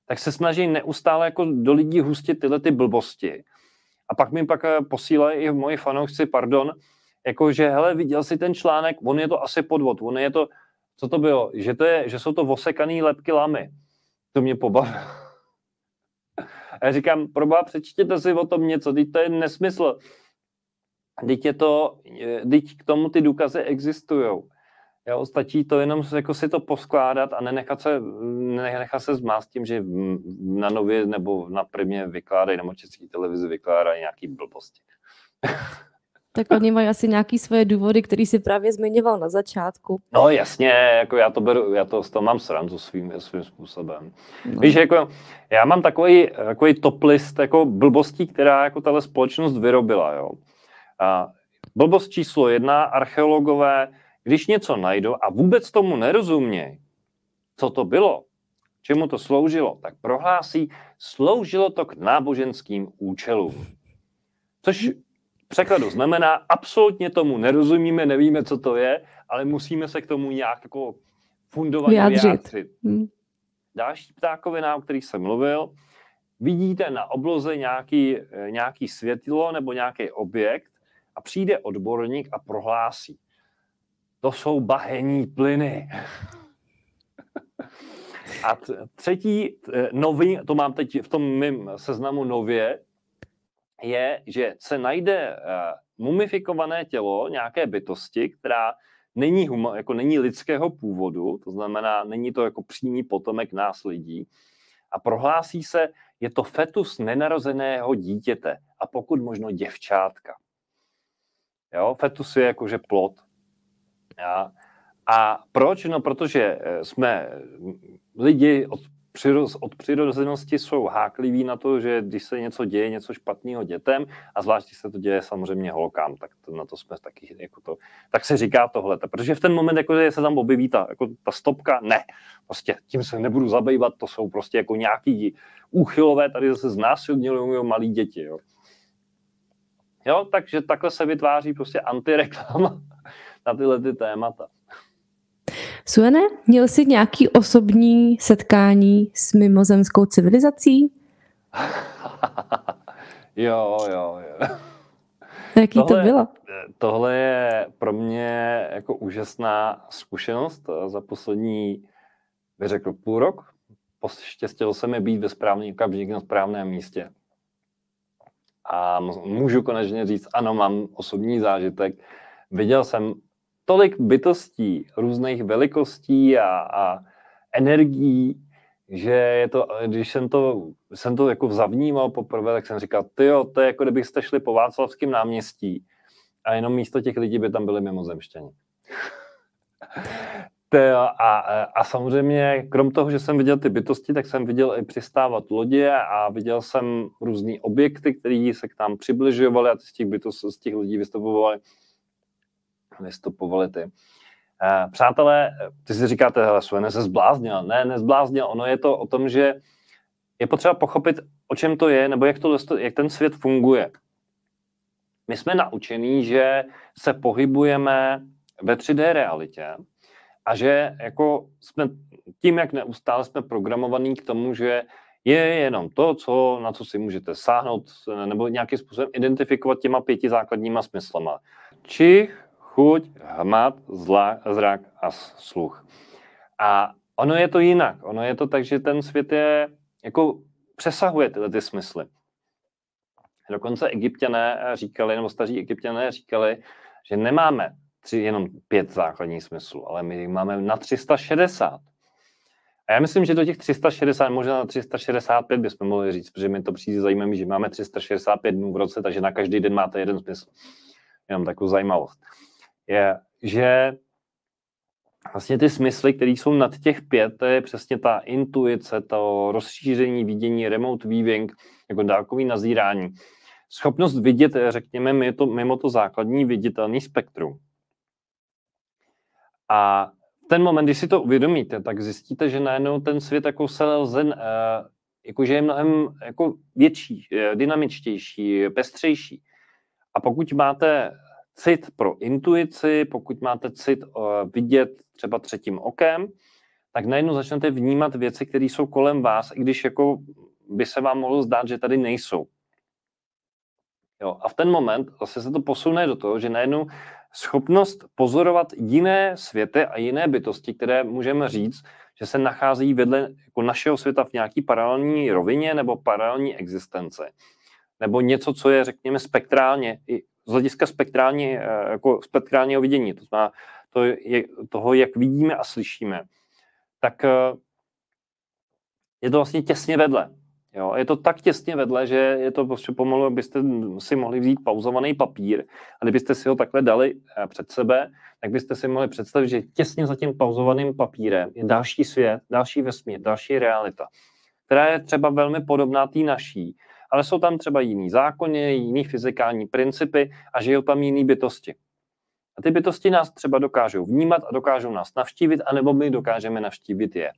tak se snaží neustále jako do lidí hustit tyhle ty blbosti. A pak mi pak eh, posílají i moji fanoušci, pardon, jako že hele, viděl si ten článek, on je to asi podvod, on je to, co to bylo, že, to je, že jsou to vosekaný lepky lamy. To mě pobavilo. A já říkám, proba, přečtěte si o tom něco, teď to je nesmysl. Teď, je to, teď eh, k tomu ty důkazy existují. Jo, stačí to jenom jako si to poskládat a nenechat se, nenechat se zmást tím, že na nově nebo na primě vykládají, nebo český televizi vykládají nějaký blbosti. Tak oni mají asi nějaký svoje důvody, který si právě zmiňoval na začátku. No jasně, jako já to beru, já to z toho mám srandu svým, svým způsobem. No. Víš, jako já mám takový, takový top list jako blbostí, která jako tato společnost vyrobila, jo. A blbost číslo jedna, archeologové když něco najdou a vůbec tomu nerozumějí, co to bylo, čemu to sloužilo, tak prohlásí, sloužilo to k náboženským účelům. Což překladu znamená, absolutně tomu nerozumíme, nevíme, co to je, ale musíme se k tomu nějak jako fundovat vyjádřit. vyjádřit. Hmm. Další ptákovina, o kterých jsem mluvil, vidíte na obloze nějaký, eh, nějaký světlo nebo nějaký objekt a přijde odborník a prohlásí to jsou bahení plyny. A třetí nový, to mám teď v tom mém seznamu nově, je, že se najde eh, mumifikované tělo nějaké bytosti, která není, huma, jako není lidského původu, to znamená, není to jako přímý potomek nás lidí, a prohlásí se, je to fetus nenarozeného dítěte a pokud možno děvčátka. Jo, fetus je jakože plod, a, a proč? No, protože eh, jsme mm, lidi od, přiroz, od přirozenosti jsou hákliví na to, že když se něco děje, něco špatného dětem, a zvláště když se to děje samozřejmě holkám, tak to, na to jsme taky jako to, tak se říká tohle. Protože v ten moment, jako, že se tam objeví ta, jako ta stopka, ne, prostě tím se nebudu zabývat, to jsou prostě jako nějaký úchylové, tady zase znásilňují malí děti. Jo. Jo, takže takhle se vytváří prostě antireklama na tyhle ty témata. Suene, měl jsi nějaký osobní setkání s mimozemskou civilizací? jo, jo, jo. Jaký tohle, to bylo? Tohle je pro mě jako úžasná zkušenost eh, za poslední, bych řekl, půl rok. Poštěstilo se mi být ve správný okamžik na správném místě. A můžu konečně říct, ano, mám osobní zážitek. Viděl jsem tolik bytostí různých velikostí a, a energií, že je to, když jsem to, jsem to jako zavnímal poprvé, tak jsem říkal, ty jo, to je jako kdybyste šli po Václavském náměstí a jenom místo těch lidí by tam byli mimozemštěni. a, a samozřejmě, krom toho, že jsem viděl ty bytosti, tak jsem viděl i přistávat lodě a viděl jsem různé objekty, které se k nám přibližovaly a z těch bytostí, z těch lidí vystupovaly vystupovali ty. Eh, přátelé, ty si říkáte, hele, Suene se zbláznil. Ne, nezbláznil. Ono je to o tom, že je potřeba pochopit, o čem to je, nebo jak, to, jak ten svět funguje. My jsme naučení, že se pohybujeme ve 3D realitě a že jako jsme tím, jak neustále jsme programovaní k tomu, že je jenom to, co, na co si můžete sáhnout nebo nějakým způsobem identifikovat těma pěti základníma smyslama. Čich, chuť, hmat, zla, zrak a sluch. A ono je to jinak. Ono je to tak, že ten svět je, jako přesahuje tyhle ty smysly. Dokonce egyptěné říkali, nebo staří egyptěné říkali, že nemáme tři, jenom pět základních smyslů, ale my jich máme na 360. A já myslím, že do těch 360, možná na 365 bychom mohli říct, protože mi to přijde zajímavé, že máme 365 dnů v roce, takže na každý den máte jeden smysl. Jenom takovou zajímavost je, že vlastně ty smysly, které jsou nad těch pět, to je přesně ta intuice, to rozšíření vidění, remote viewing, jako dálkový nazírání. Schopnost vidět, řekněme, mimo to, mimo to základní viditelný spektrum. A ten moment, když si to uvědomíte, tak zjistíte, že najednou ten svět jako se lze, eh, jakože je mnohem jako větší, eh, dynamičtější, pestřejší. A pokud máte cit pro intuici, pokud máte cit eh, vidět třeba třetím okem, tak najednou začnete vnímat věci, které jsou kolem vás, i když jako by se vám mohlo zdát, že tady nejsou. Jo, a v ten moment zase se to posune do toho, že najednou schopnost pozorovat jiné světy a jiné bytosti, které můžeme říct, že se nachází vedle jako našeho světa v nějaký paralelní rovině nebo paralelní existence, nebo něco, co je, řekněme, spektrálně i z hlediska spektrální, eh, jako spektrálního vidění, to znamená to, je, toho, jak vidíme a slyšíme, tak eh, je to vlastně těsně vedle. Jo, je to tak těsně vedle, že je to prostě pomalu, abyste si mohli vzít pauzovaný papír a kdybyste si ho takhle dali eh, před sebe, tak byste si mohli představit, že těsně za tím pauzovaným papírem je další svět, další vesmír, další realita, která je třeba velmi podobná té naší, ale jsou tam třeba jiný zákony, jiný fyzikální principy a žijou tam jiný bytosti. A ty bytosti nás třeba dokážou vnímat a dokážou nás navštívit, anebo my dokážeme navštívit je.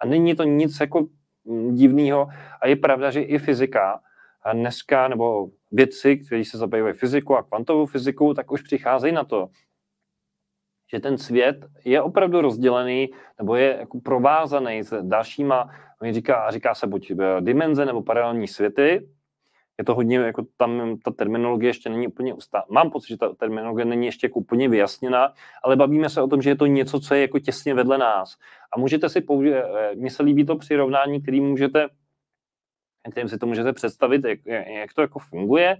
A není to nic jako mm, divného a je pravda, že i fyzika a dneska, nebo vědci, kteří se zabývají fyzikou a kvantovou fyzikou, tak už přicházejí na to, že ten svět je opravdu rozdělený nebo je jako provázaný s dalšíma, on říká, říká se buď eh, dimenze nebo paralelní světy, je to hodně, jako tam ta terminologie ještě není úplně ustá. Mám pocit, že ta terminologie není ještě jako úplně vyjasněná, ale bavíme se o tom, že je to něco, co je jako těsně vedle nás. A můžete si použít, eh, mně se líbí to přirovnání, můžete, kterým si to můžete představit, jak, jak to jako funguje.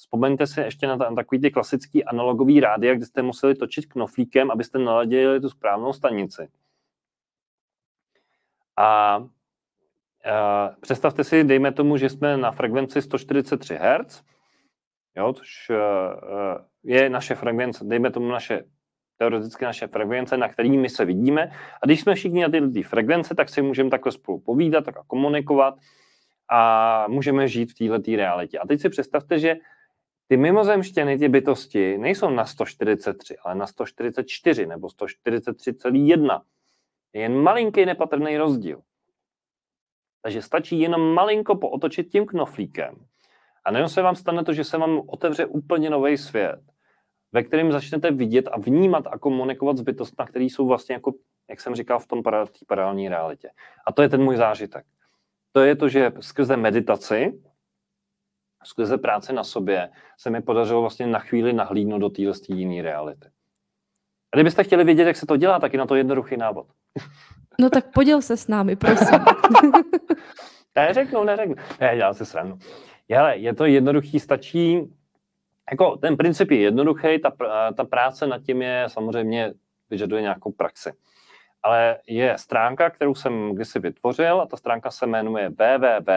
Vzpomeňte si ještě na, na takový ty klasický analogový rádia, kde jste museli točit knoflíkem, abyste naladili tu správnou stanici. A a představte si, dejme tomu, že jsme na frekvenci 143 Hz, jo, což a, e, e, je naše frekvence, dejme tomu naše, teoreticky naše frekvence, na který my se vidíme. A když jsme všichni na tyto frekvence, tak si můžeme takhle spolu povídat, tak a komunikovat a můžeme žít v této realitě. A teď si představte, že ty mimozemštěny, ty bytosti, nejsou na 143, ale na 144 nebo 143,1. Je jen malinký nepatrný rozdíl. Takže stačí jenom malinko pootočit tím knoflíkem. A nejenom se vám stane to, že se vám otevře úplně nový svět, ve kterém začnete vidět a vnímat a komunikovat s bytostmi, které jsou vlastně jako, jak jsem říkal, v tom paralelní realitě. A to je ten můj zážitek. To je to, že skrze meditaci skrze práce na sobě se mi podařilo vlastně na chvíli nahlídnout do téhle jiné reality. A kdybyste chtěli vědět, jak se to dělá, tak je na to jednoduchý návod. No tak poděl se s námi, prosím. neřeknu, neřeknu. Ne, dělám se srandu. Hele, je to jednoduchý, stačí, jako ten princip je jednoduchý, ta, ta práce nad tím je samozřejmě vyžaduje nějakou praxi. Ale je stránka, kterou jsem kdysi vytvořil a ta stránka se jmenuje www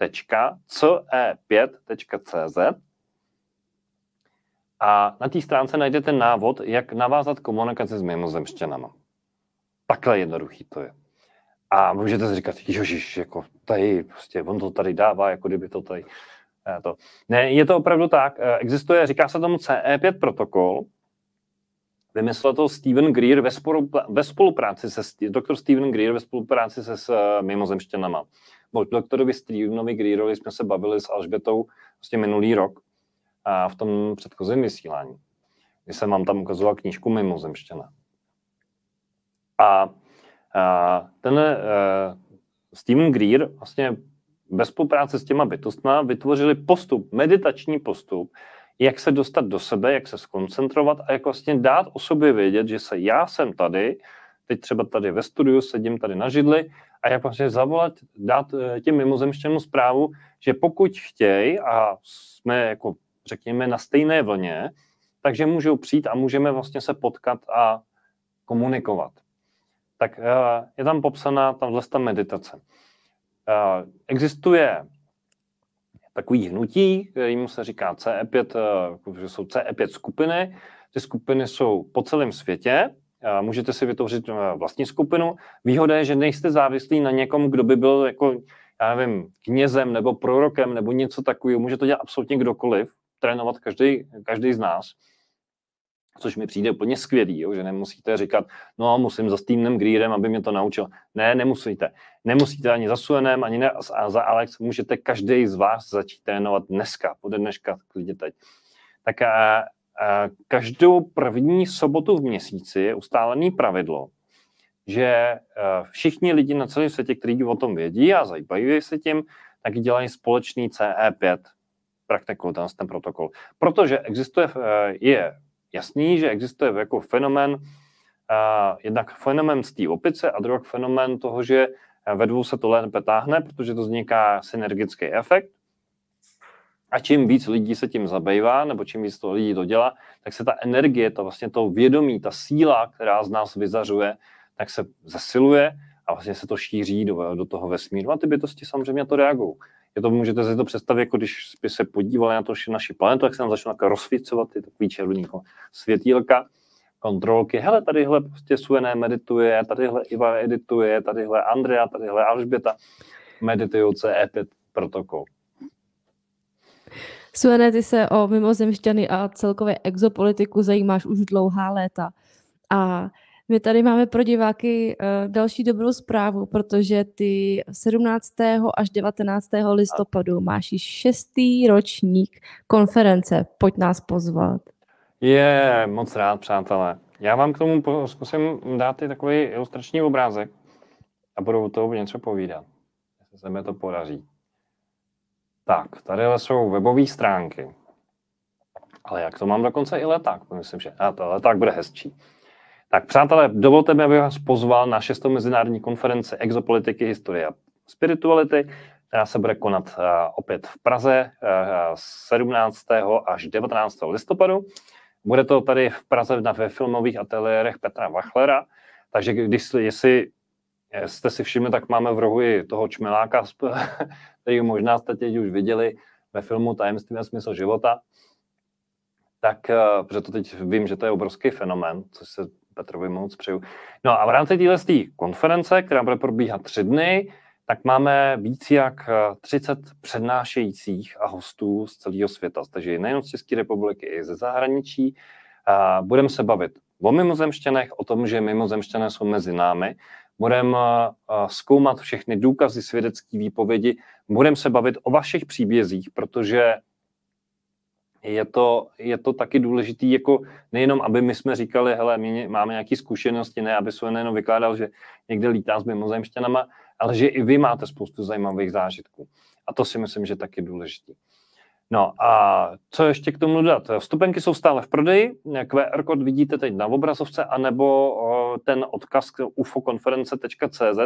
www.ce5.cz a na té stránce najdete návod, jak navázat komunikaci s mimozemštěnama. Takhle jednoduchý to je. A můžete si říkat, jožiš, jako tady, prostě on to tady dává, jako kdyby to tady... Eh, to. Ne, je to opravdu tak. Eh, existuje, říká se tomu CE5 protokol, vymyslel to Steven Greer ve, sporu, ve spolupráci se, doktor Steven Greer ve spolupráci se s eh, mimozemštěnama. O doktorovi Strývnovi Grýrovi jsme se bavili s Alžbětou vlastně minulý rok a v tom předchozím vysílání, kdy jsem vám tam ukazoval knížku Mimozemštěna. A, a ten a, e, Steven Greer vlastně ve spolupráci s těma bytostma vytvořili postup, meditační postup, jak se dostat do sebe, jak se skoncentrovat a jak vlastně dát o sobě vědět, že se já jsem tady, teď třeba tady ve studiu, sedím tady na židli a jak prostě zavolat, dát eh, těm mimozemštěnům zprávu, že pokud chtějí a jsme jako řekněme na stejné vlně, takže můžou přijít a můžeme vlastně se potkat a komunikovat. Tak eh, je tam popsaná tamhle ta meditace. Eh, existuje takový hnutí, kterým se říká CE5, jako, že jsou CE5 skupiny. Ty skupiny jsou po celém světě, Eh, můžete si vytvořit eh, vlastní skupinu. Výhoda je, že nejste závislí na někom, kdo by byl jako, já nevím, knězem nebo prorokem nebo něco takového. Může to dělat absolutně kdokoliv, trénovat každý, každý z nás což mi přijde úplně skvělý, jo, že nemusíte říkat, no musím za Steamem Greerem, aby mě to naučil. Ne, nemusíte. Nemusíte ani za Suenem, ani ne, za Alex, můžete každý z vás začít trénovat dneska, ode dneška, klidně teď. Tak a, eh, Každou první sobotu v měsíci je ustálený pravidlo, že eh, všichni lidi na celém světě, kteří o tom vědí a zajímají se tím, tak dělají společný CE5, praktikují ten, ten protokol. Protože existuje, eh, je jasný, že existuje jako fenomen, eh, jednak fenomen z té opice a druhý fenomen toho, že ve dvou se to lépe táhne, protože to vzniká synergický efekt a čím víc lidí se tím zabývá, nebo čím víc to lidí to dělá, tak se ta energie, to vlastně to vědomí, ta síla, která z nás vyzařuje, tak se zesiluje a vlastně se to šíří do, do toho vesmíru a ty bytosti samozřejmě to reagují. Je to, můžete si to představit, jako když by se podívali na to že naši planetu, jak se nám začnou rozsvícovat ty takový červený jako světílka, kontrolky. Hele, tadyhle prostě Suené medituje, tadyhle Iva edituje, tadyhle Andrea, tadyhle Alžběta meditujou E5 protokol. Suene, ty se o mimozemšťany a celkově exopolitiku zajímáš už dlouhá léta. A my tady máme pro diváky eh, další dobrou zprávu, protože ty 17. až 19. listopadu máš již šestý ročník konference. Pojď nás pozvat. Je, moc rád, přátelé. Já vám k tomu zkusím dát i takový ilustrační obrázek a budu o toho něco povídat. Jestli se mi to podaří. Tak, tady jsou webové stránky. Ale jak to mám dokonce i leták? Myslím, že a to leták bude hezčí. Tak přátelé, dovolte mi, abych vás pozval na šestou mezinárodní konferenci Exopolitiky, historie a spirituality, která se bude konat eh, opět v Praze 17. Eh, až 19. listopadu. Bude to tady v Praze na, ve filmových ateliérech Petra Wachlera, takže když, jestli Eh, jste si všimli, tak máme v rohu i toho čmeláka, který možná jste teď už viděli ve filmu Tajemství a smysl života. Tak, eh, protože to teď vím, že to je obrovský fenomén, což se Petrovi moc přeju. No a v rámci téhle konference, která bude probíhat tři dny, tak máme víc jak 30 eh, přednášejících a hostů z celého světa, takže nejen z České republiky, i ze zahraničí. Budeme se bavit o mimozemštěnech, o tom, že mimozemštěné jsou mezi námi, budeme eh, eh, zkoumat všechny důkazy, svědecké výpovědi, budeme se bavit o vašich příbězích, protože je to, je to taky důležitý, jako nejenom, aby my jsme říkali, hele, my máme nějaké zkušenosti, ne, aby se nejenom vykládal, že někde lítá s mimozemštěnama, ale že i vy máte spoustu zajímavých zážitků. A to si myslím, že taky důležitý. No a co ještě k tomu dodat? Vstupenky jsou stále v prodeji, QR kód vidíte teď na obrazovce, anebo ten odkaz ufokonference.cz,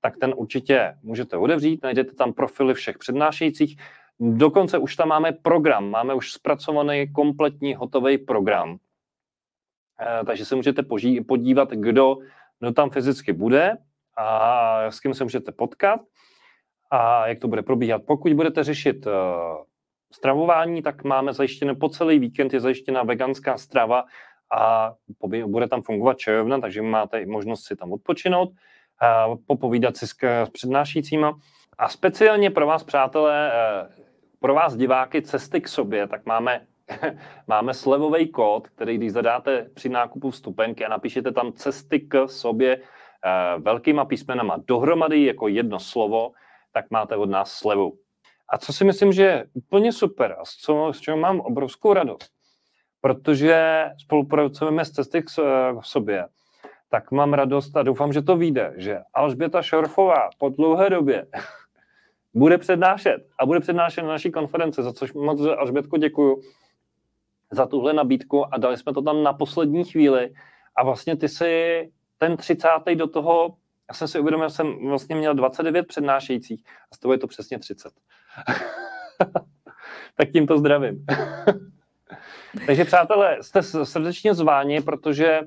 tak ten určitě můžete odevřít, najdete tam profily všech přednášejících, dokonce už tam máme program, máme už zpracovaný kompletní hotový program, e, takže se můžete podívat, kdo, kdo tam fyzicky bude a s kým se můžete potkat a jak to bude probíhat. Pokud budete řešit e, stravování, tak máme zajištěné po celý víkend, je zajištěna veganská strava a bude tam fungovat čajovna, takže máte i možnost si tam odpočinout, popovídat si s přednášícíma. A speciálně pro vás, přátelé, eh, pro vás diváky cesty k sobě, tak máme, máme slevový kód, který když zadáte při nákupu vstupenky a napíšete tam cesty k sobě eh, velkýma písmenama dohromady jako jedno slovo, tak máte od nás slevu. A co si myslím, že je úplně super a z, co, z čeho mám obrovskou radost, protože spolupracujeme s testy k sobě, tak mám radost a doufám, že to vyjde, že Alžběta Šorfová po dlouhé době bude přednášet a bude přednášet na naší konferenci, za což moc Alžbětku děkuju za tuhle nabídku a dali jsme to tam na poslední chvíli a vlastně ty si ten 30. do toho, já jsem si uvědomil, že jsem vlastně měl 29 přednášejících a z toho je to přesně 30. tak tímto zdravím. Takže přátelé, jste srdečně zváni, protože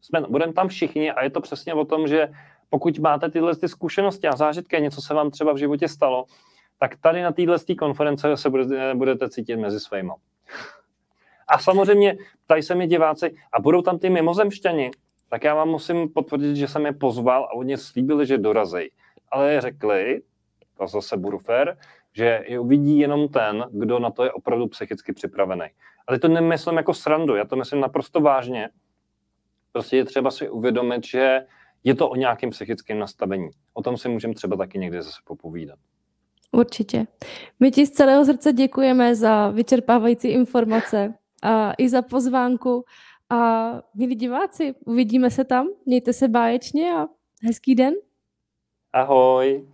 jsme, budeme tam všichni a je to přesně o tom, že pokud máte tyhle ty zkušenosti a zážitky, něco se vám třeba v životě stalo, tak tady na téhle konference se budete cítit mezi svýma. A samozřejmě tady se mi diváci, a budou tam ty mimozemšťani, tak já vám musím potvrdit, že jsem je pozval a oni slíbili, že dorazí. Ale řekli, to zase budu fair, že je uvidí jenom ten, kdo na to je opravdu psychicky připravený. Ale to nemyslím jako srandu, já to myslím naprosto vážně. Prostě je třeba si uvědomit, že je to o nějakém psychickém nastavení. O tom si můžeme třeba taky někdy zase popovídat. Určitě. My ti z celého srdce děkujeme za vyčerpávající informace a i za pozvánku. A milí diváci, uvidíme se tam, mějte se báječně a hezký den. Ahoj.